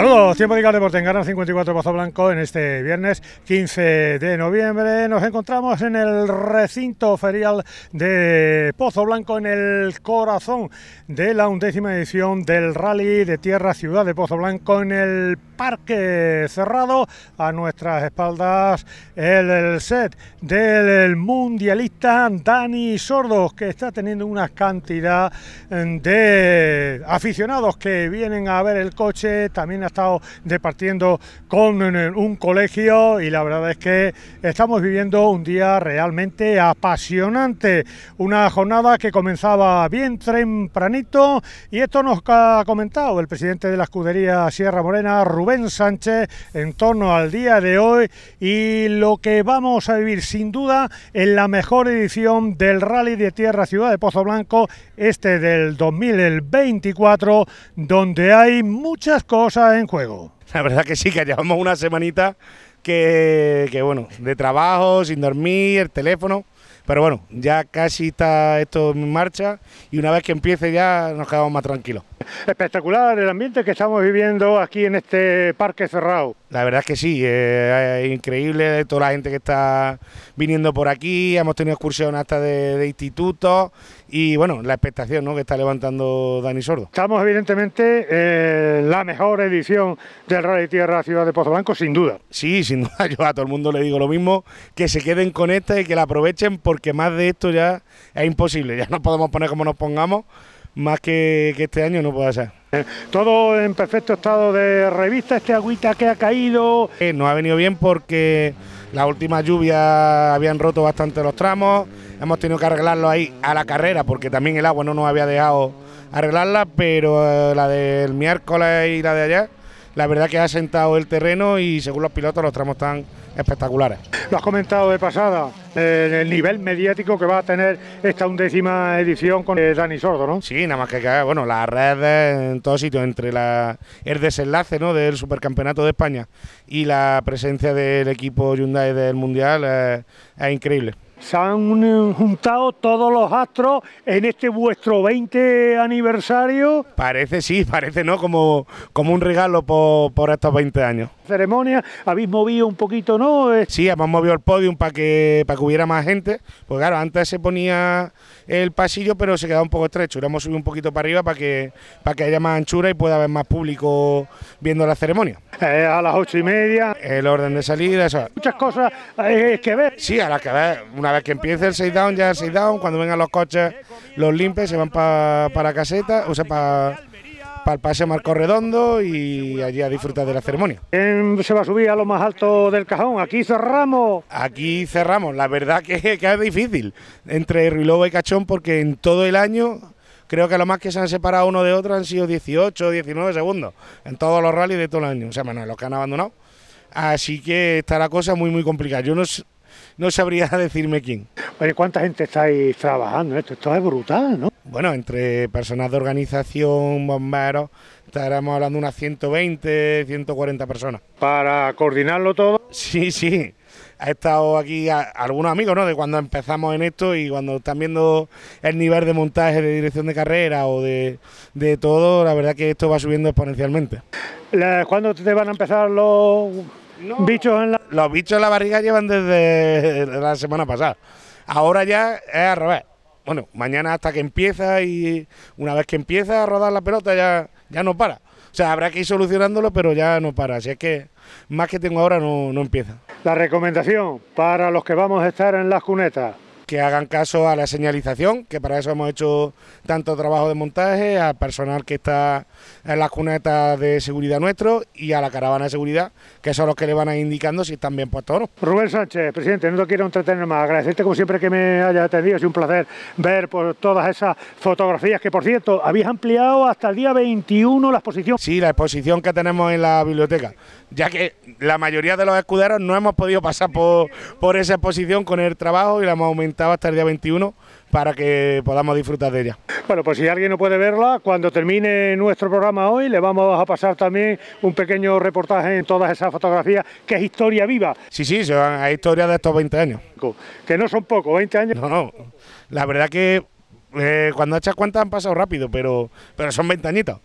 Saludos, tiempo de deporte en Gana 54 Pozo Blanco en este viernes 15 de noviembre. Nos encontramos en el recinto ferial de Pozo Blanco, en el corazón de la undécima edición del Rally de Tierra Ciudad de Pozo Blanco, en el parque cerrado. A nuestras espaldas, el, set del mundialista Dani Sordos, que está teniendo una cantidad mm, de aficionados que vienen a ver el coche. También estado departiendo con eh, un colegio y la verdad es que estamos viviendo un día realmente apasionante. Una jornada que comenzaba bien tempranito y esto nos ha comentado el presidente de la escudería Sierra Morena, Rubén Sánchez, en torno al día de hoy y lo que vamos a vivir sin duda en la mejor edición del Rally de Tierra Ciudad de Pozo Blanco, este del 2024, donde hay muchas cosas en juego. La verdad que sí, que llevamos una semanita que, que bueno, de trabajo, sin dormir, el teléfono. Pero bueno, ya casi está esto en marcha y una vez que empiece ya nos quedamos más tranquilos. Espectacular el ambiente que estamos viviendo aquí en este parque cerrado. La verdad es que sí, eh, es increíble toda la gente que está viniendo por aquí, hemos tenido excursión hasta de, institutos y bueno, la expectación ¿no? que está levantando Dani Sordo. Estamos evidentemente en eh, la mejor edición del Rally Tierra Ciudad de Pozo Blanco, sin duda. Sí, sin duda, yo a todo el mundo le digo lo mismo, que se queden con esta y que la aprovechen porque más de esto ya es imposible, ya no podemos poner como nos pongamos más que, este año no puede ser. Todo en perfecto estado de revista, este agüita que ha caído. Eh, no ha venido bien porque la última lluvia habían roto bastante los tramos, hemos tenido que arreglarlo ahí a la carrera porque también el agua no nos había dejado arreglarla, pero eh, la del miércoles y la de allá, la verdad que ha sentado el terreno y según los pilotos los tramos están espectaculares. Lo has comentado de pasada, eh, el nivel mediático que va a tener esta undécima edición con eh, Dani Sordo, ¿no? Sí, nada más que, bueno, las redes en todos sitios, entre la, el desenlace ¿no? del Supercampeonato de España y la presencia del equipo Hyundai del Mundial eh, es increíble se han juntado todos los astros en este vuestro 20 aniversario. Parece sí, parece no, como, como un regalo por, estos 20 años. Ceremonia, habéis movido un poquito, ¿no? Sí, hemos movido el podium para que, para que hubiera más gente, porque claro, antes se ponía el pasillo, pero se quedaba un poco estrecho, ahora hemos subido un poquito para arriba para que, para que haya más anchura y pueda haber más público viendo la ceremonia. Eh, a las ocho y media. El orden de salida, eso. Muchas cosas eh, que ver. Sí, a las que ver, una para que empiece el 6 down, ya el 6 down, cuando vengan los coches, los limpies, se van para caseta, o sea, para el pase Marco Redondo y allí a disfrutar de la ceremonia. Em, se va a subir a lo más alto del cajón? Aquí cerramos. Aquí cerramos. La verdad que, que es difícil entre ruilobo y Cachón porque en todo el año creo que lo más que se han separado uno de otro han sido 18 o 19 segundos en todos los rallies de todo el año. O sea, menos los que han abandonado. Así que está la cosa muy, muy complicada. Yo no no sabría decirme quién. ¿cuánta gente estáis trabajando? Esto, esto es brutal, ¿no? Bueno, entre personas de organización, bomberos, estaremos hablando unas 120, 140 personas. ¿Para coordinarlo todo? Sí, sí. Ha estado aquí algunos amigos, ¿no? De cuando empezamos en esto y cuando están viendo el nivel de montaje, de dirección de carrera o de, de todo, la verdad que esto va subiendo exponencialmente. ¿Cuándo te van a empezar los en Los bichos en la barriga llevan desde la semana pasada. Ahora ya es a robar, Bueno, mañana hasta que empieza y una vez que empieza a rodar la pelota ya, ya no para. O sea, habrá que ir solucionándolo, pero ya no para. Así es que más que tengo ahora no, no empieza. La recomendación para los que vamos a estar en las cunetas que hagan caso a la señalización, que para eso hemos hecho tanto trabajo de montaje, al personal que está en las cunetas de seguridad nuestro y a la caravana de seguridad, que son los que le van a ir indicando si están bien puestos o Rubén Sánchez, presidente, no te quiero entretener más. Agradecerte como siempre que me haya atendido. Es un placer ver por todas esas fotografías que, por cierto, habéis ampliado hasta el día 21 la exposición. Sí, la exposición que tenemos en la biblioteca, ya que la mayoría de los escuderos no hemos podido pasar por, por esa exposición con el trabajo y la hemos aumentado hasta el día 21 para que podamos disfrutar de ella. Bueno, pues si alguien no puede verla, cuando termine nuestro programa hoy le vamos a pasar también un pequeño reportaje en todas esas fotografías, que es historia viva. Sí, sí, son, hay historia de estos 20 años. Que no son pocos, 20 años. No, no, la verdad que eh, cuando echas cuentas han pasado rápido, pero, pero son añitos...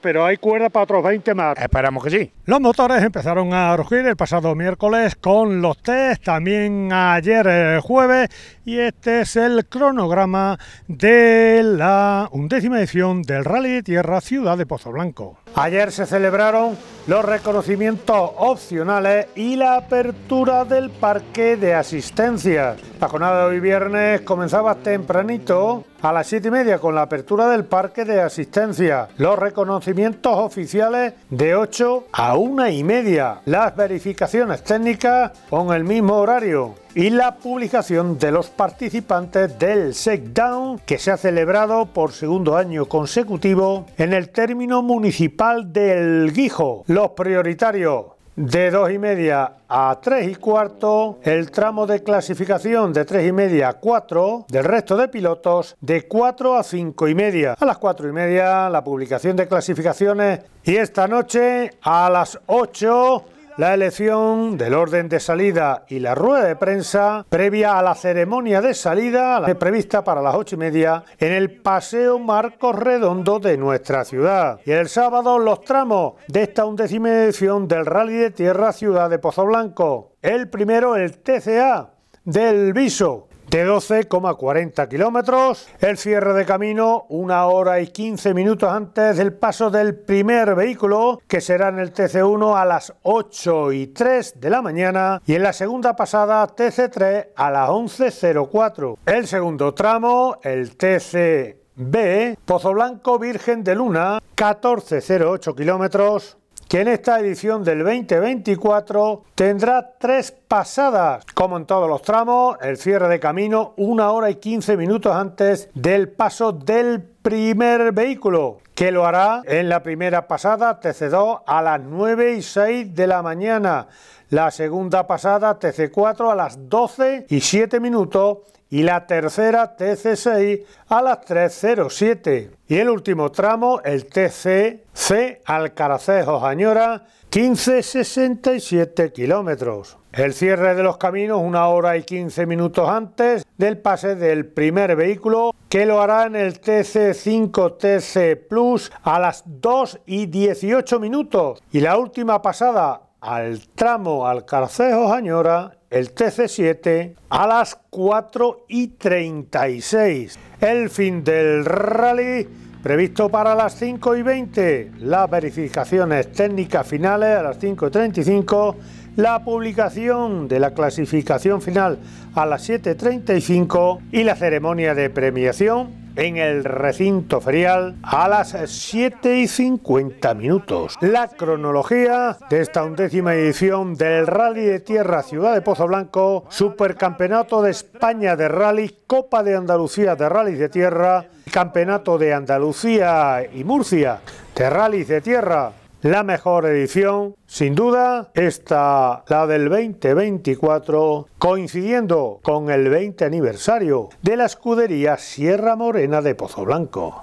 pero hay cuerda para otros 20 más. Esperamos que sí. Los motores empezaron a rugir el pasado miércoles con los test, también ayer eh, jueves, y este es el cronograma de la undécima edición del Rally de Tierra Ciudad de Pozo Blanco. Ayer se celebraron los reconocimientos opcionales y la apertura del parque de asistencia... La jornada de hoy viernes comenzaba tempranito a las 7 y media con la apertura del parque de asistencia. Los reconocimientos oficiales de 8 a 1 y media. Las verificaciones técnicas con el mismo horario. Y la publicación de los participantes del Down que se ha celebrado por segundo año consecutivo en el término municipal del Guijo. Los prioritarios de 2 y media a 3 y cuarto, el tramo de clasificación de 3 y media a 4 del resto de pilotos de 4 a 5 y media. A las 4 y media la publicación de clasificaciones y esta noche a las 8 la elección del orden de salida y la rueda de prensa previa a la ceremonia de salida prevista para las ocho y media en el Paseo Marcos Redondo de nuestra ciudad. Y el sábado los tramos de esta undécima edición del Rally de Tierra Ciudad de Pozo Blanco. El primero el TCA del Viso de 12,40 kilómetros. El cierre de camino una hora y 15 minutos antes del paso del primer vehículo, que será en el TC1 a las 8 y 3 de la mañana y en la segunda pasada TC3 a las 11.04. El segundo tramo, el TCB B, Pozo Blanco Virgen de Luna, 1408 kilómetros, que en esta edición del 2024 tendrá tres pasadas. Como en todos los tramos, el cierre de camino una hora y 15 minutos antes del paso del primer vehículo, que lo hará en la primera pasada TC2 a las 9 y 6 de la mañana, la segunda pasada TC4 a las 12 y 7 minutos y la tercera TC6 a las 3.07 y el último tramo el TCC C Alcaracejo Añora 15.67 kilómetros. El cierre de los caminos una hora y 15 minutos antes del pase del primer vehículo que lo hará en el TC5 TC Plus a las 2:18 minutos y la última pasada al tramo Alcarcejo Añora el TC7 a las 4 y 36. El fin del rally previsto para las 5 y 20. Las verificaciones técnicas finales a las 5 y 35. La publicación de la clasificación final a las 7.35 y la ceremonia de premiación en el recinto ferial a las 7 y 50 minutos. La cronología de esta undécima edición del Rally de Tierra Ciudad de Pozo Blanco, Supercampeonato de España de Rally, Copa de Andalucía de Rally de Tierra, Campeonato de Andalucía y Murcia de Rally de Tierra la mejor edición, sin duda, está la del 2024, coincidiendo con el 20 aniversario de la escudería Sierra Morena de Pozo Blanco.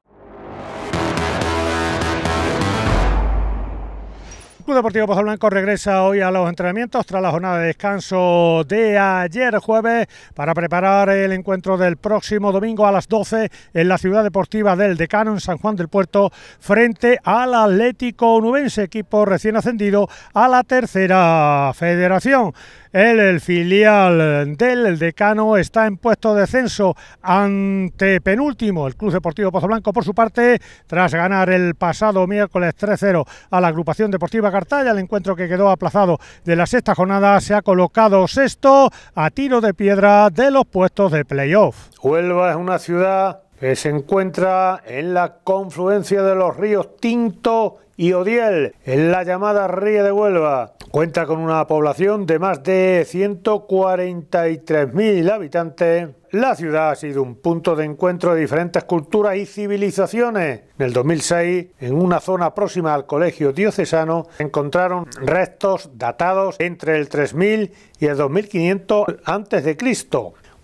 Club Deportivo Pozo Blanco regresa hoy a los entrenamientos tras la jornada de descanso de ayer jueves para preparar el encuentro del próximo domingo a las 12 en la ciudad deportiva del Decano en San Juan del Puerto frente al Atlético Unubense... equipo recién ascendido a la tercera federación. El, filial del Decano está en puesto de descenso ante penúltimo. El Club Deportivo Pozo Blanco, por su parte, tras ganar el pasado miércoles 3-0 a la agrupación deportiva Cartaya. El encuentro que quedó aplazado de la sexta jornada se ha colocado sexto a tiro de piedra de los puestos de playoff. Huelva es una ciudad que se encuentra en la confluencia de los ríos Tinto y Odiel, en la llamada Ría de Huelva. Cuenta con una población de más de 143.000 habitantes. La ciudad ha sido un punto de encuentro de diferentes culturas y civilizaciones. En el 2006, en una zona próxima al colegio diocesano, encontraron restos datados entre el 3000 y el 2500 a.C.,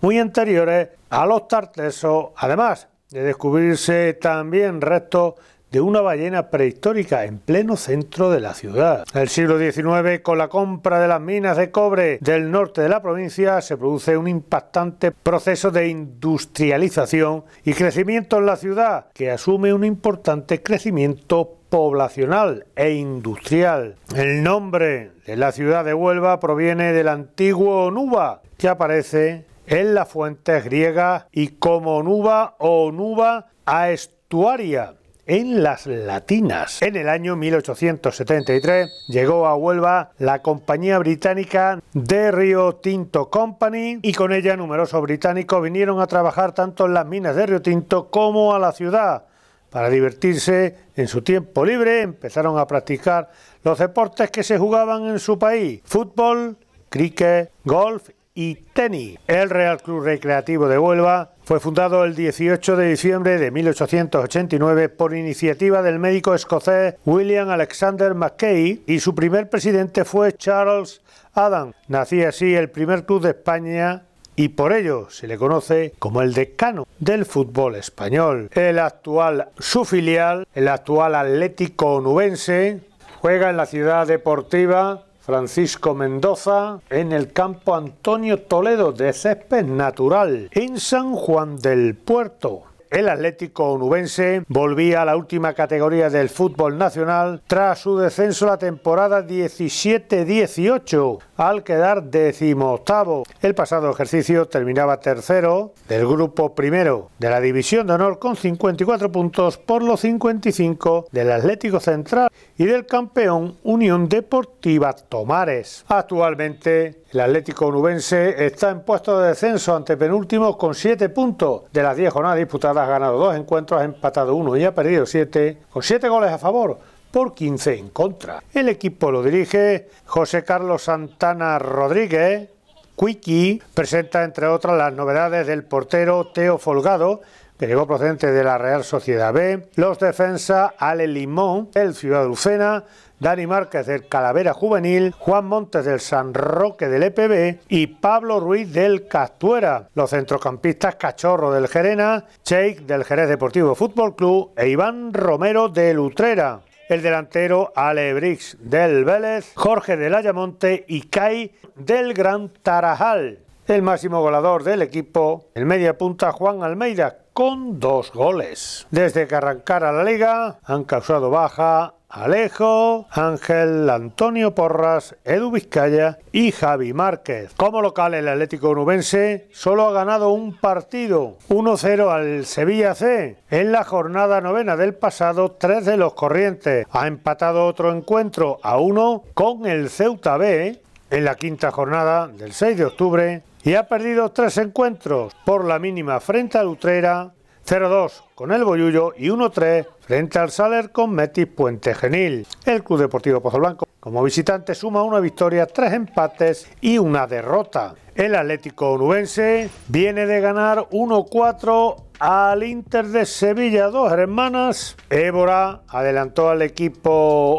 muy anteriores a los tartesos. Además de descubrirse también restos de una ballena prehistórica en pleno centro de la ciudad. el siglo XIX, con la compra de las minas de cobre del norte de la provincia, se produce un impactante proceso de industrialización y crecimiento en la ciudad, que asume un importante crecimiento poblacional e industrial. El nombre de la ciudad de Huelva proviene del antiguo Nuba, que aparece en las fuentes griegas y como Nuba o Nuba Estuaria en las latinas. En el año 1873 llegó a Huelva la compañía británica de Río Tinto Company y con ella numerosos británicos vinieron a trabajar tanto en las minas de Río Tinto como a la ciudad. Para divertirse en su tiempo libre empezaron a practicar los deportes que se jugaban en su país, fútbol, cricket, golf y tenis. El Real Club Recreativo de Huelva fue fundado el 18 de diciembre de 1889 por iniciativa del médico escocés William Alexander Mackay y su primer presidente fue Charles Adam. Nacía así el primer club de España y por ello se le conoce como el decano del fútbol español. El actual su filial, el actual Atlético Onubense, juega en la ciudad deportiva Francisco Mendoza en el campo Antonio Toledo de césped natural en San Juan del Puerto. El Atlético Onubense volvía a la última categoría del fútbol nacional tras su descenso la temporada 17-18 al quedar decimoctavo. El pasado ejercicio terminaba tercero del grupo primero de la División de Honor con 54 puntos por los 55 del Atlético Central y del campeón Unión Deportiva Tomares. Actualmente el Atlético Onubense está en puesto de descenso ante penúltimo con 7 puntos de las 10 jornadas disputadas ha ganado dos encuentros, ha empatado uno y ha perdido siete, con siete goles a favor por 15 en contra. El equipo lo dirige José Carlos Santana Rodríguez. Quiki presenta entre otras las novedades del portero Teo Folgado, que llegó procedente de la Real Sociedad B, los defensa Ale Limón, del Ciudad Lucena, Dani Márquez del Calavera Juvenil, Juan Montes del San Roque del EPB y Pablo Ruiz del Castuera, los centrocampistas Cachorro del Gerena, Cheik del Jerez Deportivo Fútbol Club e Iván Romero del Utrera el delantero Ale Brix del Vélez, Jorge del Ayamonte y Kai del Gran Tarajal. El máximo goleador del equipo, el punta Juan Almeida, con dos goles. Desde que arrancara la liga, han causado baja Alejo, Ángel, Antonio Porras, Edu Vizcaya y Javi Márquez. Como local el Atlético Nubense solo ha ganado un partido, 1-0 al Sevilla C. En la jornada novena del pasado, ...tres de los Corrientes. Ha empatado otro encuentro a uno... con el Ceuta B. En la quinta jornada del 6 de octubre, y ha perdido tres encuentros por la mínima frente a Lutrera 0-2 con el Boyullo y 1-3 frente al Saler con Metis Puente Genil. El Club Deportivo Pozo Blanco como visitante suma una victoria, tres empates y una derrota. El Atlético Onubense viene de ganar 1-4 al Inter de Sevilla, dos hermanas. Évora adelantó al equipo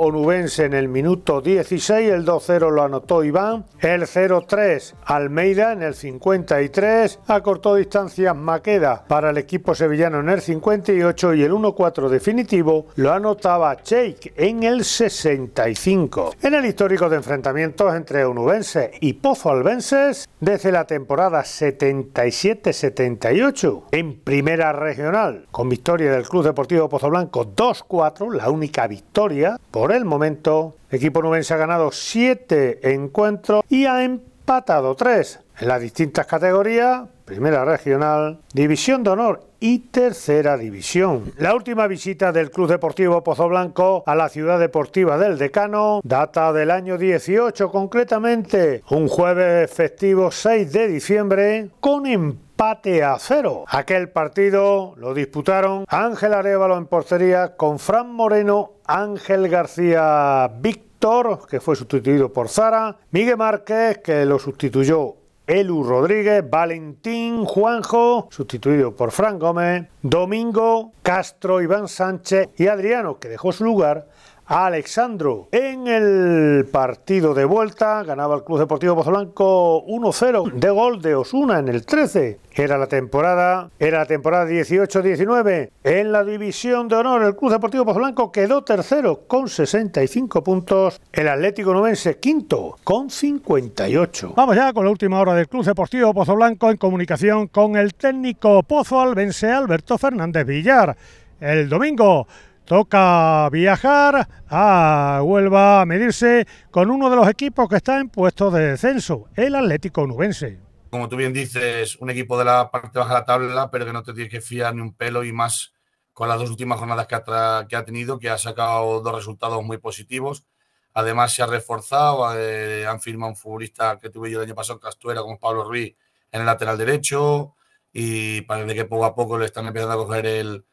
onubense en el minuto 16, el 2-0 lo anotó Iván. El 0-3 Almeida en el 53, acortó distancias Maqueda para el equipo sevillano en el 50 y el 1-4 definitivo lo anotaba Cheik en el 65. En el histórico de enfrentamientos entre onubenses y pozoalbenses, desde la temporada 77-78 en primera regional, con victoria del Club Deportivo Pozo Blanco 2-4, la única victoria por el momento, el equipo nubense ha ganado 7 encuentros y ha empatado 3 en las distintas categorías, primera regional, división de honor y tercera división. La última visita del Club Deportivo Pozo Blanco a la ciudad deportiva del Decano data del año 18 concretamente, un jueves festivo 6 de diciembre con empate a cero. Aquel partido lo disputaron Ángel Arevalo en portería con Fran Moreno, Ángel García Víctor, que fue sustituido por Zara, Miguel Márquez, que lo sustituyó Elu Rodríguez, Valentín Juanjo, sustituido por Fran Gómez, Domingo Castro, Iván Sánchez y Adriano, que dejó su lugar Alexandro. En el partido de vuelta ganaba el Club Deportivo Pozo Blanco... 1-0 de gol de Osuna en el 13. Era la temporada, era la temporada 18-19. En la división de honor el Club Deportivo Pozo Blanco quedó tercero con 65 puntos, el Atlético Novense quinto con 58. Vamos ya con la última hora del Club Deportivo Pozo Blanco... en comunicación con el técnico Pozo Albense Alberto Fernández Villar. El domingo toca viajar a Huelva a medirse con uno de los equipos que está en puestos de descenso, el Atlético Nubense. Como tú bien dices, un equipo de la parte baja de la tabla, pero que no te tienes que fiar ni un pelo y más con las dos últimas jornadas que ha, que ha tenido, que ha sacado dos resultados muy positivos. Además, se ha reforzado, eh, han firmado un futbolista que tuve yo el año pasado, Castuera, como Pablo Ruiz, en el lateral derecho. Y parece que poco a poco le están empezando a coger el,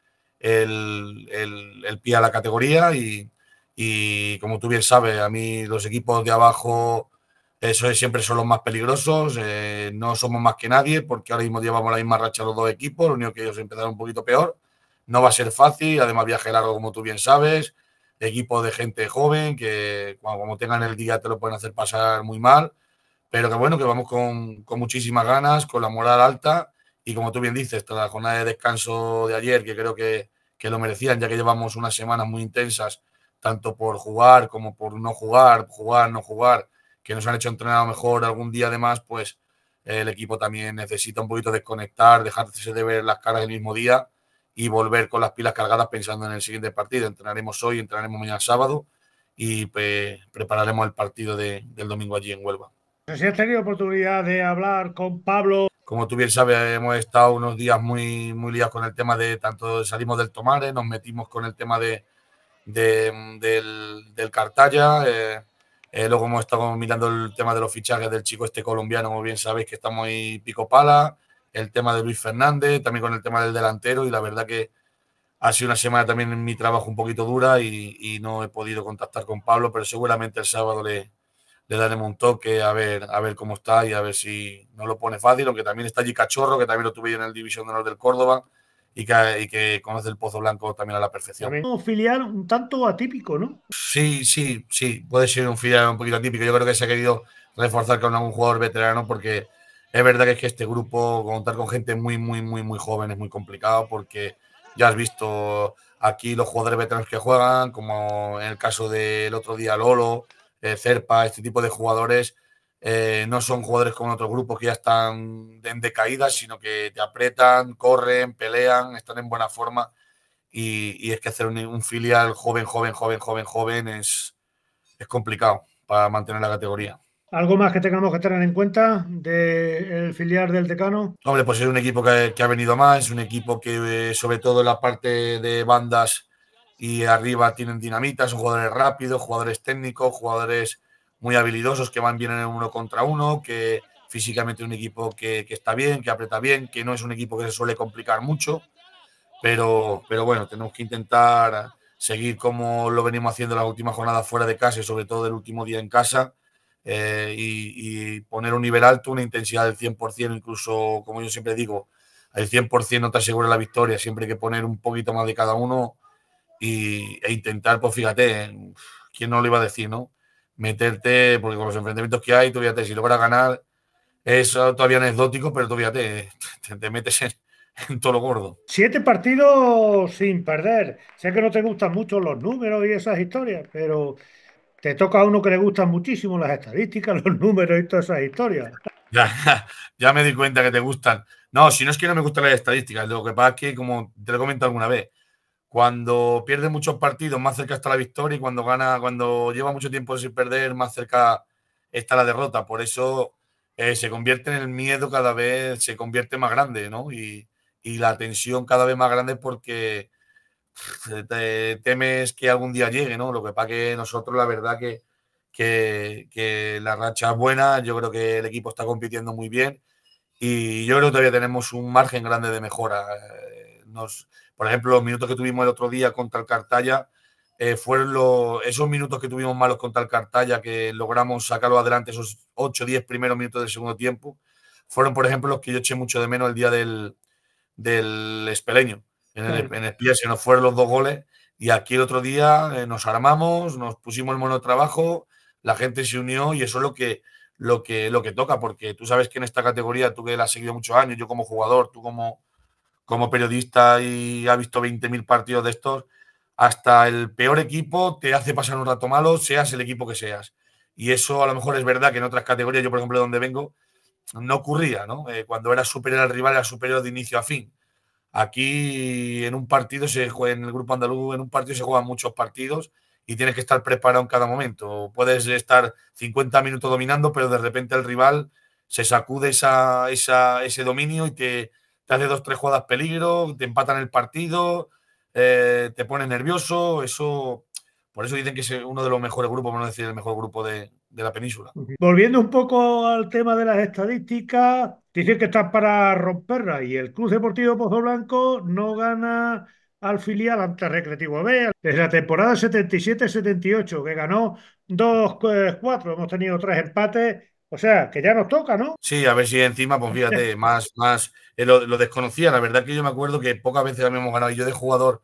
el, pie a la categoría y, como tú bien sabes, a mí los equipos de abajo eso siempre son los más peligrosos, eh, no somos más que nadie porque ahora mismo llevamos la misma racha los dos equipos, lo único que ellos empezaron un poquito peor, no va a ser fácil, además viaje largo como tú bien sabes, equipo de gente joven que como tengan el día te lo pueden hacer pasar muy mal, pero que bueno, que vamos con, con muchísimas ganas, con la moral alta y como tú bien dices, tras la jornada de descanso de ayer, que creo que, que lo merecían, ya que llevamos unas semanas muy intensas, tanto por jugar como por no jugar, jugar, no jugar, que nos han hecho entrenar mejor algún día de más, pues el equipo también necesita un poquito desconectar, dejarse de ver las caras el mismo día y volver con las pilas cargadas pensando en el siguiente partido. Entrenaremos hoy, entrenaremos mañana sábado y prepararemos el partido de, del domingo allí en Huelva. Si has tenido oportunidad de hablar con Pablo como tú bien sabes, hemos estado unos días muy, muy liados con el tema de tanto salimos del Tomare, nos metimos con el tema de, del, del, Cartaya. Eh, eh, luego hemos estado mirando el tema de los fichajes del chico este colombiano, como bien sabéis, que está muy pico pala. El tema de Luis Fernández, también con el tema del delantero. Y la verdad que ha sido una semana también en mi trabajo un poquito dura y no he podido contactar con Pablo, pero seguramente el sábado le, le daremos un toque, a ver, a ver cómo está y a ver si no lo pone fácil, aunque también está allí Cachorro, que también lo tuve en el División de Honor del Córdoba y que, conoce el Pozo Blanco también a la perfección. Un filial un tanto atípico, ¿no? Sí, sí, sí, puede ser un filial un poquito atípico. Yo creo que se ha querido reforzar con algún jugador veterano porque es verdad que es que este grupo, contar con gente muy, muy, muy, muy joven es muy complicado porque ya has visto aquí los jugadores veteranos que juegan, como en el caso del otro día Lolo, eh, Cerpa, este tipo de jugadores, eh, no son jugadores como en otros grupos que ya están en decaída, sino que te apretan, corren, pelean, están en buena forma. Y, es que hacer un, filial joven, joven, joven, joven, joven es, es complicado para mantener la categoría. ¿Algo más que tengamos que tener en cuenta del filial del decano? Hombre, pues es un equipo que, ha venido más, es un equipo que eh, sobre todo en la parte de bandas y arriba tienen dinamitas, jugadores rápidos, jugadores técnicos, jugadores muy habilidosos que van bien en uno contra uno, que físicamente un equipo que, está bien, que aprieta bien, que no es un equipo que se suele complicar mucho, pero, pero bueno, tenemos que intentar seguir como lo venimos haciendo las últimas jornadas fuera de casa y sobre todo el último día en casa eh, y, poner un nivel alto, una intensidad del 100%, incluso como yo siempre digo, el 100% no te asegura la victoria, siempre hay que poner un poquito más de cada uno y, e intentar, pues fíjate, ¿quién no lo iba a decir, no? Meterte, porque con los enfrentamientos que hay, tú fíjate, si logras ganar, es todavía anecdótico, pero todavía te, te, metes en, todo lo gordo. Siete partidos sin perder. Sé que no te gustan mucho los números y esas historias, pero te toca a uno que le gustan muchísimo las estadísticas, los números y todas esas historias. Ya, ya me di cuenta que te gustan. No, si no es que no me gustan las estadísticas, lo que pasa es que, como te lo he comentado alguna vez, cuando pierde muchos partidos, más cerca está la victoria y cuando gana, cuando lleva mucho tiempo sin perder, más cerca está la derrota. Por eso eh, se convierte en el miedo cada vez, se convierte más grande, ¿no? Y, la tensión cada vez más grande porque temes que algún día llegue, ¿no? Lo que pasa que nosotros, la verdad que, que, que, la racha es buena, yo creo que el equipo está compitiendo muy bien y yo creo que todavía tenemos un margen grande de mejora. Eh, por ejemplo, los minutos que tuvimos el otro día contra el Cartaya eh, fueron esos minutos que tuvimos malos contra el Cartaya, que logramos sacarlo adelante, esos 8 o 10 primeros minutos del segundo tiempo, fueron, por ejemplo, los que yo eché mucho de menos el día del, del espeleño. En el, pie se nos fueron los dos goles y aquí el otro día eh, nos armamos, nos pusimos el mono trabajo la gente se unió y eso es lo que, lo que, lo que toca, porque tú sabes que en esta categoría, tú que la has seguido muchos años, yo como jugador, tú como, como periodista y ha visto 20.000 partidos de estos, hasta el peor equipo te hace pasar un rato malo, seas el equipo que seas. Y eso a lo mejor es verdad que en otras categorías, yo por ejemplo donde vengo, no ocurría, ¿no? Eh, cuando era superior al rival era superior de inicio a fin. Aquí en un partido se juega, en el grupo andaluz, en un partido se juegan muchos partidos y tienes que estar preparado en cada momento. Puedes estar 50 minutos dominando, pero de repente el rival se sacude esa, ese dominio y te, te hace dos, tres jugadas peligro, te empatan el partido, eh, te pones nervioso, eso... Por eso dicen que es uno de los mejores grupos, por no decir el mejor grupo de, la península. Volviendo un poco al tema de las estadísticas, dicen que están para romperlas y el Club Deportivo Pozo Blanco no gana al filial ante Recreativo B desde la temporada 77-78, que ganó 2-4. Eh, Hemos tenido tres empates o sea, que ya nos toca, ¿no? Sí, a ver si encima, pues fíjate, más, más, eh, lo, desconocía. La verdad que yo me acuerdo que pocas veces habíamos ganado. Y yo de jugador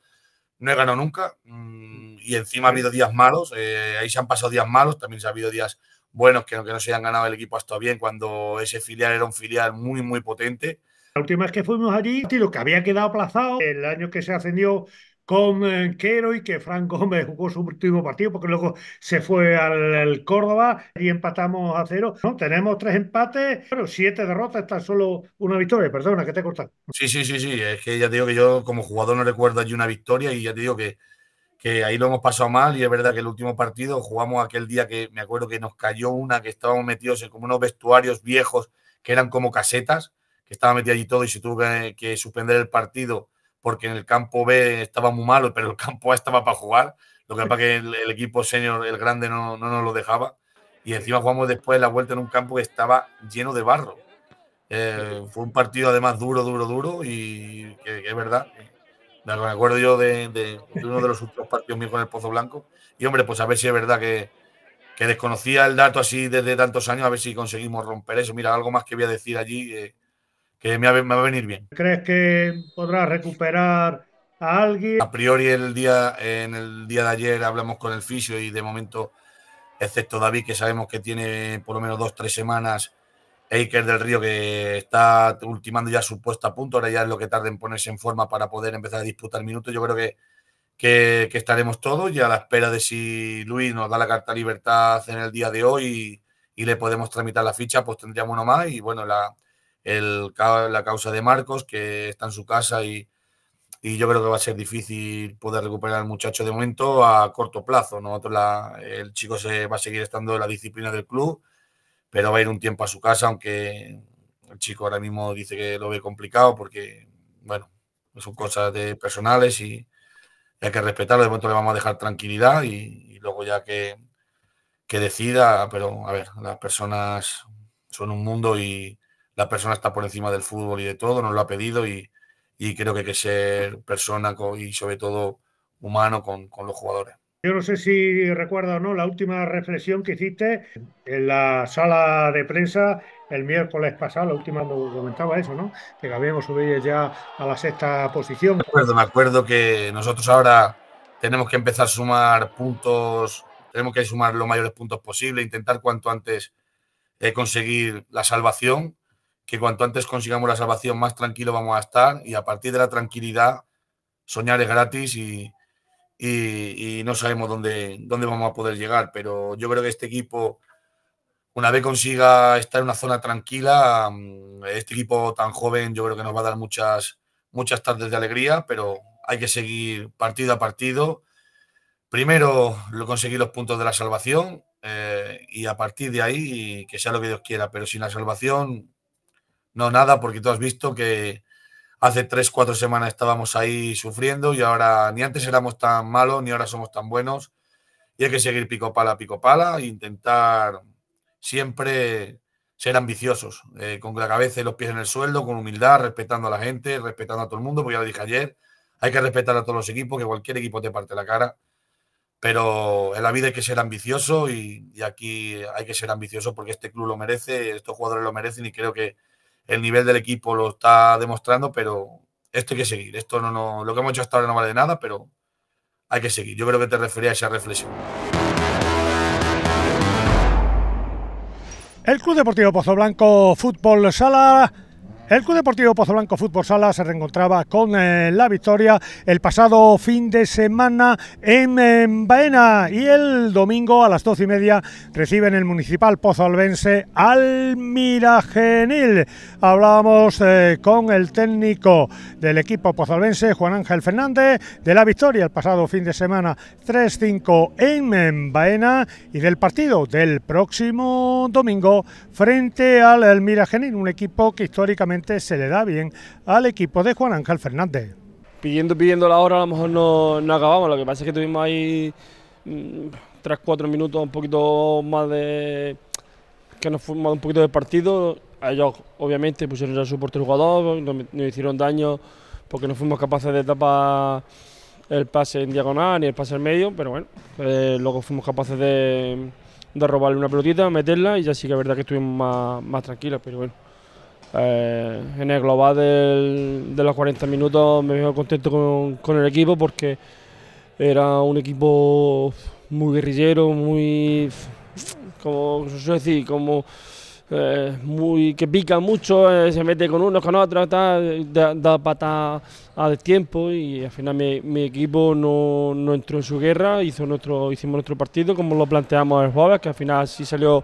no he ganado nunca. Mm, y encima ha habido días malos. Eh, ahí se han pasado días malos. También se ha habido días buenos que, que no se hayan ganado el equipo hasta bien cuando ese filial era un filial muy, muy potente. La última vez que fuimos allí, lo que había quedado aplazado, el año que se ascendió con eh, y que Franco Gómez jugó su último partido porque luego se fue al, Córdoba y empatamos a cero. Tenemos tres empates, pero siete derrotas, está solo una victoria. Perdona, que te he cortado. Sí, sí, sí, sí. Es que ya te digo que yo como jugador no recuerdo allí una victoria y ya te digo que, que ahí lo hemos pasado mal y es verdad que el último partido jugamos aquel día que me acuerdo que nos cayó una, que estábamos metidos en como unos vestuarios viejos que eran como casetas, que estaba metido allí todo y se tuvo que, que suspender el partido porque en el campo B estaba muy malo, pero el campo A estaba para jugar. Lo que pasa que el, equipo senior, el grande, no, no, nos lo dejaba. Y encima jugamos después la vuelta en un campo que estaba lleno de barro. Eh, fue un partido además duro, duro, duro y que, es verdad. Me acuerdo yo de, uno de los últimos partidos míos con el Pozo Blanco. Y hombre, pues a ver si es verdad que, desconocía el dato así desde tantos años, a ver si conseguimos romper eso. Mira, algo más que voy a decir allí, eh, que me va, a venir bien. ¿Crees que podrá recuperar a alguien? A priori el día, en el día de ayer hablamos con el fisio y de momento, excepto David, que sabemos que tiene por lo menos dos, tres semanas, Eiker del Río que está ultimando ya su puesta a punto, ahora ya es lo que tarda en ponerse en forma para poder empezar a disputar minutos. Yo creo que, que, estaremos todos y a la espera de si Luis nos da la carta libertad en el día de hoy y le podemos tramitar la ficha, pues tendríamos uno más y bueno, la la causa de Marcos, que está en su casa y, yo creo que va a ser difícil poder recuperar al muchacho de momento a corto plazo. Nosotros el chico se va a seguir estando en la disciplina del club, pero va a ir un tiempo a su casa, aunque el chico ahora mismo dice que lo ve complicado porque, bueno, son cosas de personales y, hay que respetarlo. De momento le vamos a dejar tranquilidad y, luego ya que decida, pero a ver, las personas son un mundo y, la persona está por encima del fútbol y de todo, nos lo ha pedido y, creo que hay que ser persona y sobre todo humano con, los jugadores. Yo no sé si recuerda o no la última reflexión que hiciste en la sala de prensa el miércoles pasado, la última nos comentaba eso, ¿no? Que habíamos subido ya a la sexta posición. Me acuerdo, me acuerdo que nosotros ahora tenemos que empezar a sumar puntos, tenemos que sumar los mayores puntos posibles, intentar cuanto antes eh, conseguir la salvación que cuanto antes consigamos la salvación, más tranquilo vamos a estar y a partir de la tranquilidad, soñar es gratis y, no sabemos dónde, dónde vamos a poder llegar, pero yo creo que este equipo una vez consiga estar en una zona tranquila, mm, este equipo tan joven yo creo que nos va a dar muchas, muchas tardes de alegría, pero hay que seguir partido a partido. Primero lo conseguir los puntos de la salvación eh, y a partir de ahí que sea lo que Dios quiera, pero sin la salvación no, nada, porque tú has visto que hace tres, cuatro semanas estábamos ahí sufriendo y ahora ni antes éramos tan malos ni ahora somos tan buenos. Y hay que seguir pico pala, pico pala e intentar siempre ser ambiciosos, eh, con la cabeza y los pies en el suelo, con humildad, respetando a la gente, respetando a todo el mundo, porque ya lo dije ayer, hay que respetar a todos los equipos, que cualquier equipo te parte la cara, pero en la vida hay que ser ambicioso y, y aquí hay que ser ambicioso porque este club lo merece, estos jugadores lo merecen y creo que el nivel del equipo lo está demostrando, pero esto hay que seguir. Esto no, lo que hemos hecho hasta ahora no vale de nada, pero hay que seguir. Yo creo que te refería a esa reflexión. El Club Deportivo Pozo Blanco Fútbol Sala el Club Deportivo Pozoblanco Fútbol Sala se reencontraba con eh, la victoria el pasado fin de semana en, eh, Baena y el domingo a las doce y media reciben el Municipal Pozolvense al Miragenil. Hablábamos eh, con el técnico del equipo pozolvense, Juan Ángel Fernández, de la victoria el pasado fin de semana 3-5 en, Baena y del partido del próximo domingo frente al Miragenil, un equipo que históricamente se le da bien al equipo de Juan Ángel Fernández. Pidiendo, pidiendo la hora a lo mejor no, acabamos, lo que pasa es que tuvimos ahí mm, tres, 3-4 minutos un poquito más de... que nos fuimos un poquito de partido, ellos obviamente pusieron ya su portero jugador, nos, hicieron daño porque no fuimos capaces de tapar el pase en diagonal ni el pase en medio, pero bueno, eh, luego fuimos capaces de, robarle una pelotita, meterla y ya sí que es verdad que estuvimos más, más tranquilos, pero bueno. Eh, en el global de los 40 minutos me veo contento con, el equipo porque era un equipo muy guerrillero, muy, como decir, como eh, muy que pica mucho, eh, se mete con unos, con otros, da, dar pata a tiempo y al final mi, mi equipo no, no, entró en su guerra, hizo nuestro, hicimos nuestro partido como lo planteamos el jueves, que al final sí salió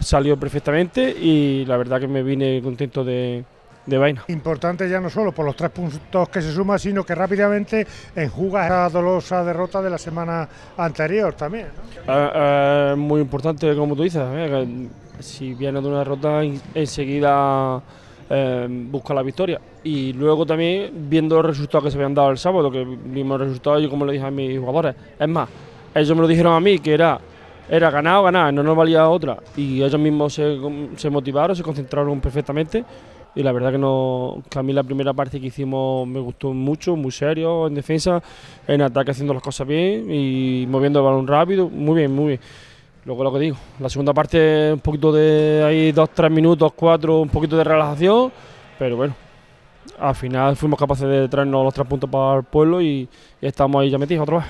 salió perfectamente y la verdad que me vine contento de, vaina. Importante ya no solo por los tres puntos que se suman, sino que rápidamente enjuga esa dolorosa derrota de la semana anterior también. Ah, ah, muy importante, como tú dices, eh, si viene de una derrota, enseguida eh, busca la victoria. Y luego también viendo los resultados que se habían dado el sábado, que vimos resultados, yo como le dije a mis jugadores, es más, ellos me lo dijeron a mí, que era era ganar o no nos valía otra. Y ellos mismos se, motivaron, se concentraron perfectamente. Y la verdad que, no, que a mí la primera parte que hicimos me gustó mucho, muy serio en defensa, en ataque haciendo las cosas bien y moviendo el balón rápido, muy bien, muy bien. Luego lo que digo, la segunda parte un poquito de ahí, dos, tres minutos, cuatro, un poquito de relajación, pero bueno, al final fuimos capaces de traernos los tres puntos para el pueblo y, estamos ahí ya metidos otra vez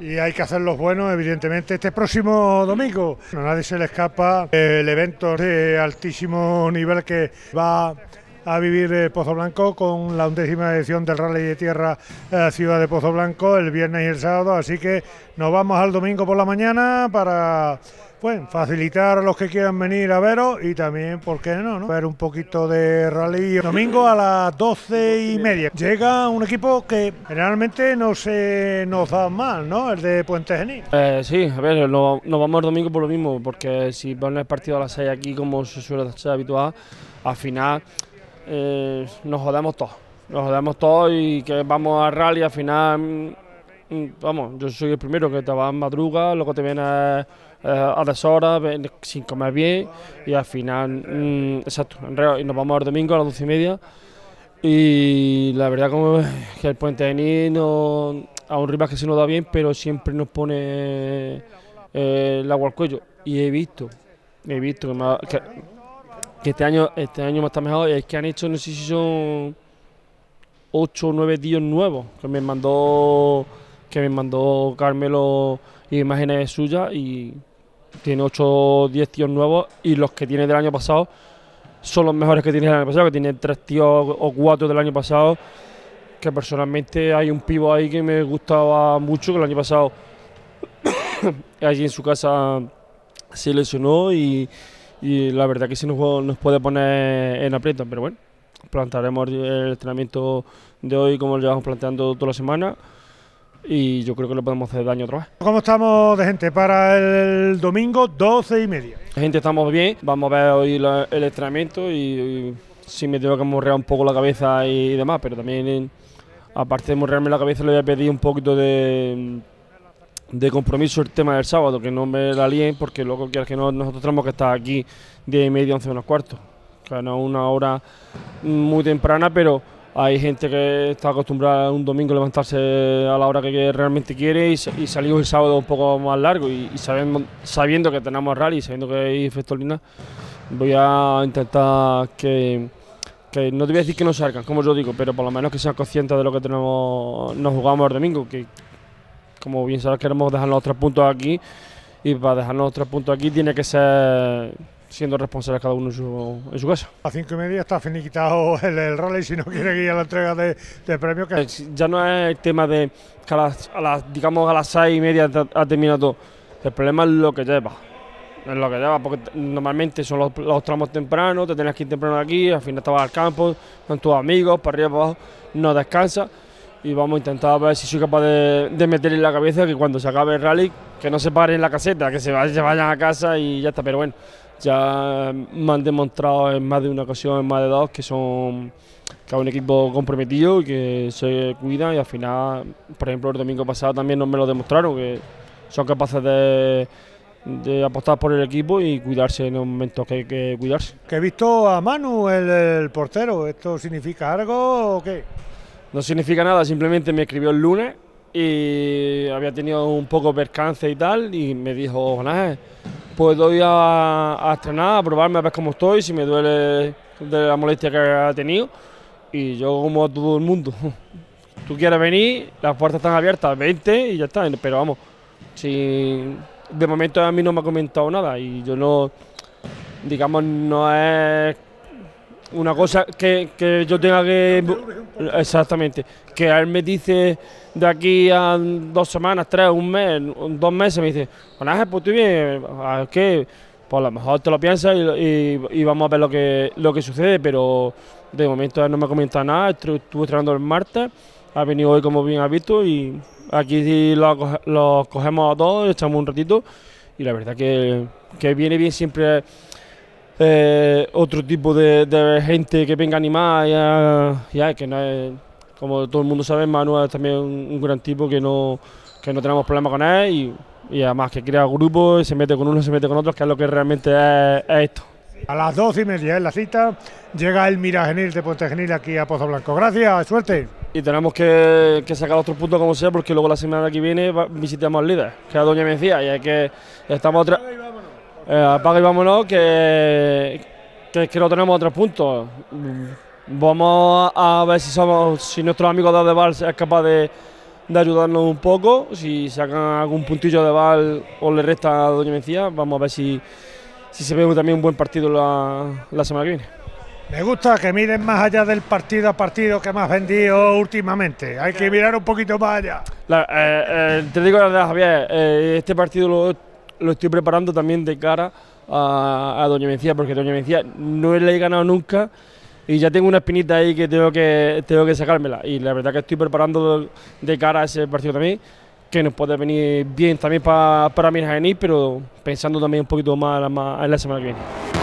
y hay que hacerlos buenos, evidentemente. Este próximo domingo, a nadie se le escapa el evento de altísimo nivel que va a vivir eh, Pozo Blanco con la undécima edición del Rally de Tierra eh, Ciudad de Pozo Blanco el viernes y el sábado. Así que nos vamos al domingo por la mañana para pues facilitar a los que quieran venir a veros y también, ¿por qué no? no? Ver un poquito de rally. Domingo a las doce y media. Llega un equipo que generalmente no se nos da mal, ¿no? El de Puente Genil. Eh, sí, a ver, nos vamos el domingo por lo mismo, porque si van partido a las 6 aquí, como se suele ser habitual, al final eh, nos jodemos todos. Nos jodemos todos y que vamos a rally, al final. Mm, mm, vamos, yo soy el primero que te va en madruga, que te viene. A, eh, a horas, sin comer bien y al final, mmm, exacto, y nos vamos el domingo a las doce y media y la verdad como que el puente de Nino... a un rival que se nos da bien, pero siempre nos pone eh, el agua al cuello y he visto, he visto que, este año este año me está mejor y es que han hecho, no sé si son 8 o 9 días nuevos que me mandó que me mandó Carmelo y imágenes suyas y tiene 8 o 10 tíos nuevos y los que tiene del año pasado son los mejores que tiene del año pasado, que tiene tres tíos o cuatro del año pasado, que personalmente hay un pivo ahí que me gustaba mucho, que el año pasado allí en su casa se lesionó y, la verdad que sí nos, nos puede poner en aprieto, pero bueno, plantaremos el entrenamiento de hoy como lo llevamos planteando toda la semana y yo creo que lo podemos hacer daño otra vez. ¿Cómo estamos de gente para el domingo 12 y media? Gente, estamos bien, vamos a ver hoy el entrenamiento y, sí me tengo que morrear un poco la cabeza y, demás, pero también aparte de morrearme la cabeza le voy a pedir un poquito de, de compromiso el tema del sábado, que no me la líen porque luego que nosotros tenemos que estar aquí 10 y media, 11 menos cuarto, que no es una hora muy temprana, pero hay gente que está acostumbrada un domingo levantarse a la hora que realmente quiere y, salir salimos el sábado un poco más largo y, sabiendo, que tenemos rally, sabiendo que hay festolina, voy a intentar que, no te voy a decir que no salgan, como yo digo, pero por lo menos que sean conscientes de lo que tenemos, nos jugamos el domingo, que como bien sabes queremos dejar los tres puntos aquí y para dejar los tres puntos aquí tiene que ser siendo responsables cada uno en su, casa. A cinco y media está finiquitado el, rally si no quiere ir a la entrega de, premio. premios. Eh, ya no es el tema de que a las, digamos a las seis y media ha terminado todo. El problema es lo que lleva. Es lo que lleva, porque normalmente son los, tramos tempranos, te tenías que ir temprano aquí, al final estabas al campo, con tus amigos, para arriba, para abajo, no descansas y vamos a intentar ver si soy capaz de, de meter en la cabeza que cuando se acabe el rally, que no se paren en la caseta, que se vayan a casa y ya está. Pero bueno, ya me han demostrado en más de una ocasión, en más de dos, que son que es un equipo comprometido, y que se cuida y al final, por ejemplo, el domingo pasado también nos me lo demostraron, que son capaces de, apostar por el equipo y cuidarse en los momentos que hay que cuidarse. Que he visto a Manu, el portero, ¿esto significa algo o qué? No significa nada, simplemente me escribió el lunes y había tenido un poco percance y tal, y me dijo, Jonás, puedo ir a, estrenar, a probarme a ver cómo estoy, si me duele de la molestia que ha tenido, y yo como todo el mundo. Tú quieres venir, las puertas están abiertas, 20 y ya está, pero vamos, si de momento a mí no me ha comentado nada y yo no, digamos, no es una cosa que, yo tenga que... Exactamente, que él me dice de aquí a dos semanas, tres, un mes, dos meses, me dice, pues tú bien, ¿a ah, qué? Pues a lo mejor te lo piensas y, vamos a ver lo que, lo que sucede, pero de momento él no me comenta nada, estuve entrenando el martes, ha venido hoy como bien ha visto y aquí sí los lo cogemos a todos, echamos un ratito y la verdad que, que viene bien siempre eh, otro tipo de, gente que venga animada animar, ya, que no es, como todo el mundo sabe, Manuel es también un, gran tipo que no, que no tenemos problemas con él y, además que crea grupos, ...y se mete con unos, se mete con otros, que es lo que realmente es, esto. A las dos y media en la cita llega el Miragenil de Puente Genil aquí a Pozo Blanco. Gracias, suerte. Y tenemos que, sacar otro punto como sea, porque luego la semana que viene visitamos al líder, que es Doña Mencía, y hay que estamos otra. Eh, apaga y vámonos, que, que, que no tenemos otros puntos. Vamos a ver si somos, si nuestros amigos de Val es capaz de, de, ayudarnos un poco, si sacan algún puntillo de Val o le resta a Doña Mencía, vamos a ver si, si se ve también un buen partido la, semana que viene. Me gusta que miren más allá del partido a partido que más vendido últimamente. Hay que mirar un poquito más allá. Eh, eh, te digo la verdad, Javier, este partido lo lo estoy preparando también de cara a, Doña Mencía, porque Doña Mencía no le he ganado nunca y ya tengo una espinita ahí que tengo que tengo que sacármela y la verdad que estoy preparando de cara a ese partido también que nos puede venir bien también para para Mirjaení, pero pensando también un poquito más, más en la semana que viene.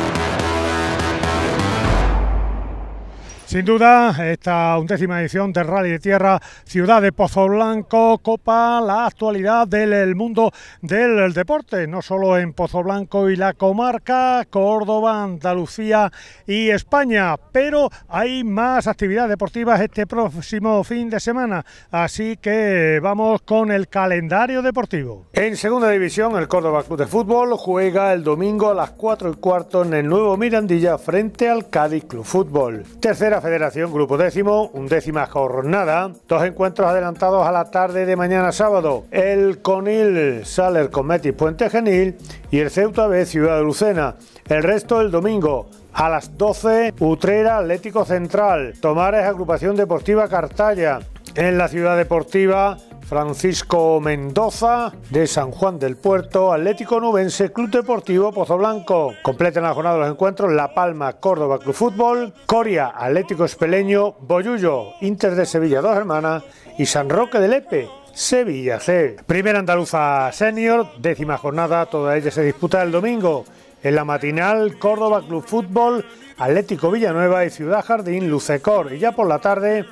Sin duda, esta undécima edición del Rally de Tierra, Ciudad de Pozo Blanco, copa la actualidad del mundo del deporte, no solo en Pozo y la comarca, Córdoba, Andalucía y España, pero hay más actividades deportivas este próximo fin de semana, así que vamos con el calendario deportivo. En segunda división, el Córdoba Club de Fútbol juega el domingo a las 4 y cuarto en el nuevo Mirandilla frente al Cádiz Club Fútbol. Tercera Federación, grupo décimo, undécima jornada. Dos encuentros adelantados a la tarde de mañana sábado. El Conil Saler Cometis Puente Genil y el Ceuta B Ciudad de Lucena. El resto el domingo. A las 12, Utrera Atlético Central. Tomares Agrupación Deportiva Cartalla. En la Ciudad Deportiva, Francisco Mendoza de San Juan del Puerto, Atlético Nubense, Club Deportivo Pozo Blanco. Completan la jornada de los encuentros La Palma, Córdoba Club Fútbol, Coria, Atlético Espeleño, Boyullo, Inter de Sevilla Dos Hermanas y San Roque de Lepe, Sevilla C. Primera andaluza senior, décima jornada, toda ella se disputa el domingo. En la matinal, Córdoba Club Fútbol, Atlético Villanueva y Ciudad Jardín, Lucecor. Y ya por la tarde,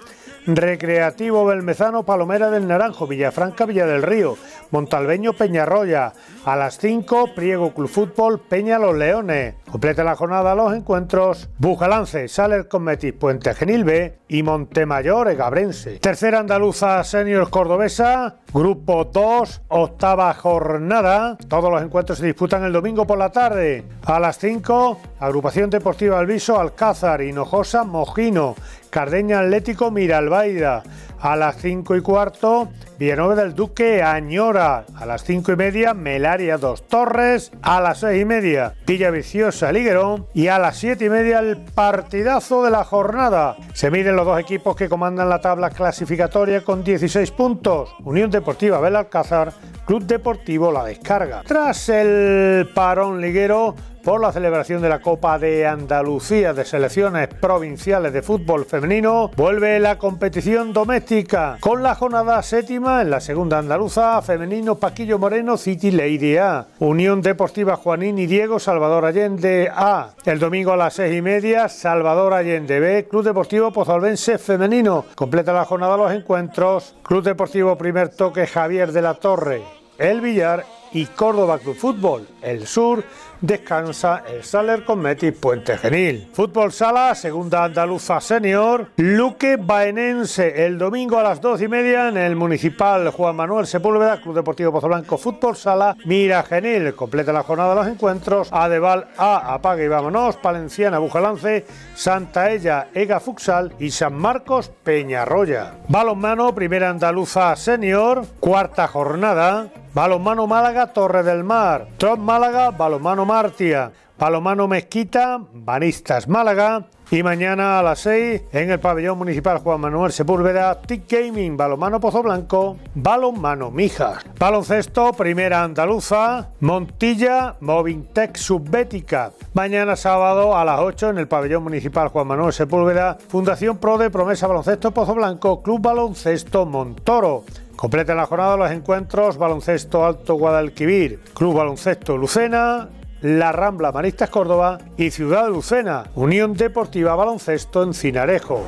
Recreativo Belmezano, Palomera del Naranjo, Villafranca, Villa del Río, Montalbeño Peñarroya. A las 5, Priego Club Fútbol Peña Los Leones. Completa la jornada los encuentros Bujalance, Saler Cometis, Puente Genil B y Montemayor Egabrense. Tercera andaluza senior cordobesa, grupo 2, octava jornada. Todos los encuentros se disputan el domingo por la tarde. A las 5, agrupación deportiva Alviso, Alcázar, Hinojosa, Mojino, Cardeña Atlético, Miralbaida. A las 5 y cuarto, Villanueva del Duque Añora. A las 5 y media, Melaria Dos Torres. A las 6 y media, Viciosa Liguerón. Y a las 7 y media, el partidazo de la jornada. Se miden los dos equipos que comandan la tabla clasificatoria con 16 puntos. Unión Deportiva Belalcázar, Club Deportivo La Descarga. Tras el parón liguero, por la celebración de la Copa de Andalucía de selecciones provinciales de fútbol femenino, vuelve la competición doméstica con la jornada séptima en la segunda andaluza femenino Paquillo Moreno City Lady A, Unión Deportiva Juanín y Diego Salvador Allende A. El domingo a las seis y media Salvador Allende B, Club Deportivo Pozalbense Femenino. Completa la jornada los encuentros Club Deportivo Primer Toque Javier de la Torre, El Villar y Córdoba Club Fútbol, El Sur descansa el Saler Metis Puente Genil. Fútbol Sala, segunda andaluza senior, Luque Baenense, el domingo a las dos y media en el Municipal Juan Manuel Sepúlveda, Club Deportivo Pozoblanco Fútbol Sala, Mira Genil, completa la jornada de los encuentros, ...Adebal A, Apague y Vámonos, Palenciana, Bujalance, Santa Ella, Ega Fuxal y San Marcos Peñarroya. Balonmano, primera andaluza senior, cuarta jornada, Balonmano Málaga, Torre del Mar. Tron Málaga, Balonmano Martia. balonmano Mezquita, Banistas Málaga. Y mañana a las 6 en el pabellón municipal Juan Manuel Sepúlveda, TIC Gaming, Balomano Pozo Blanco, Balonmano Mijas. Baloncesto, Primera Andaluza, Montilla, Movintec Subbética. Mañana sábado a las 8 en el pabellón municipal Juan Manuel Sepúlveda, Fundación Pro de Promesa Baloncesto Pozo Blanco, Club Baloncesto Montoro. Completa la jornada los encuentros Baloncesto Alto Guadalquivir, Club Baloncesto Lucena, La Rambla Maristas Córdoba y Ciudad de Lucena, Unión Deportiva Baloncesto Encinarejo.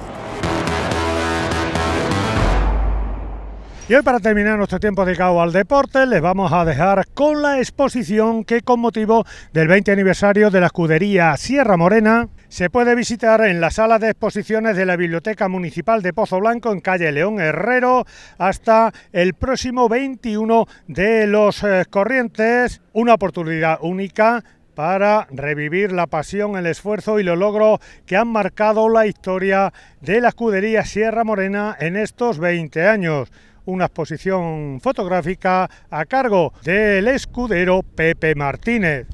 Y hoy para terminar nuestro tiempo dedicado al deporte les vamos a dejar con la exposición que con motivo del 20 aniversario de la escudería Sierra Morena se puede visitar en la sala de exposiciones de la Biblioteca Municipal de Pozo Blanco en calle León Herrero hasta el próximo 21 de los eh, Corrientes, una oportunidad única para revivir la pasión, el esfuerzo y lo logro que han marcado la historia de la escudería Sierra Morena en estos 20 años una exposición fotográfica a cargo del escudero Pepe Martínez.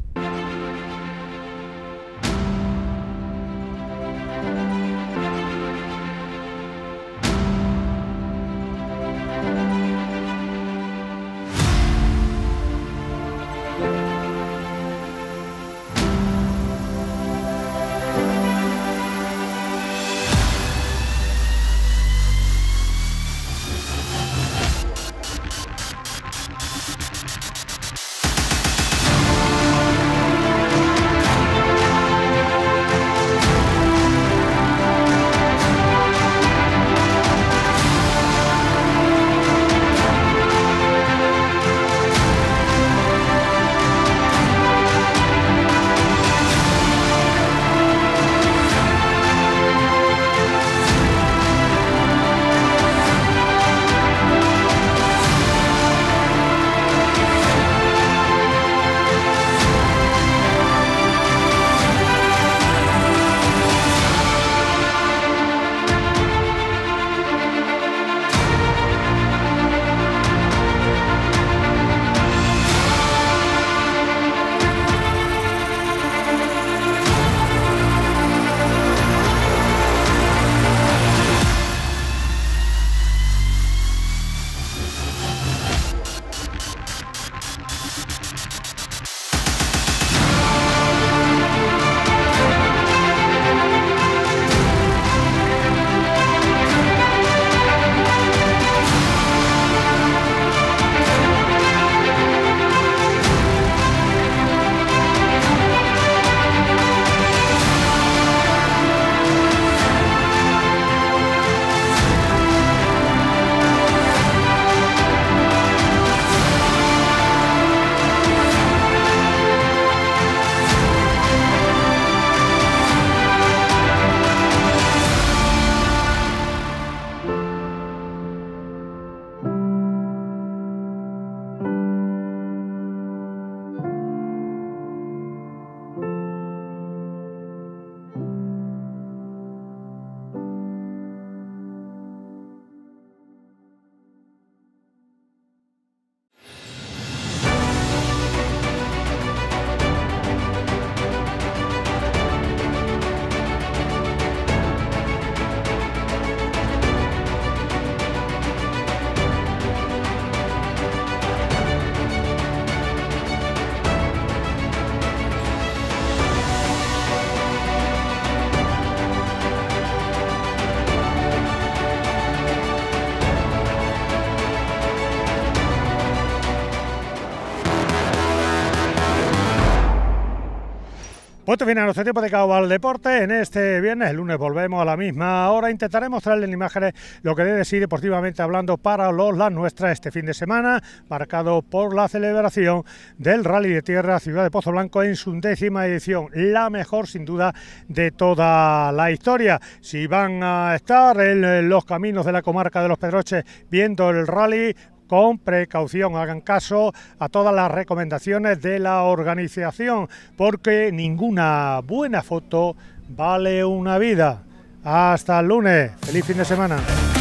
final a nuestro tiempo de al Deporte. En este viernes, el lunes, volvemos a la misma hora. Intentaremos traerle en imágenes lo que debe decir deportivamente hablando para los las nuestra este fin de semana, marcado por la celebración del Rally de Tierra Ciudad de Pozo Blanco en su décima edición. La mejor, sin duda, de toda la historia. Si van a estar en los caminos de la comarca de los Pedroches viendo el rally, con precaución. Hagan caso a todas las recomendaciones de la organización, porque ninguna buena foto vale una vida. Hasta el lunes. Feliz fin de semana.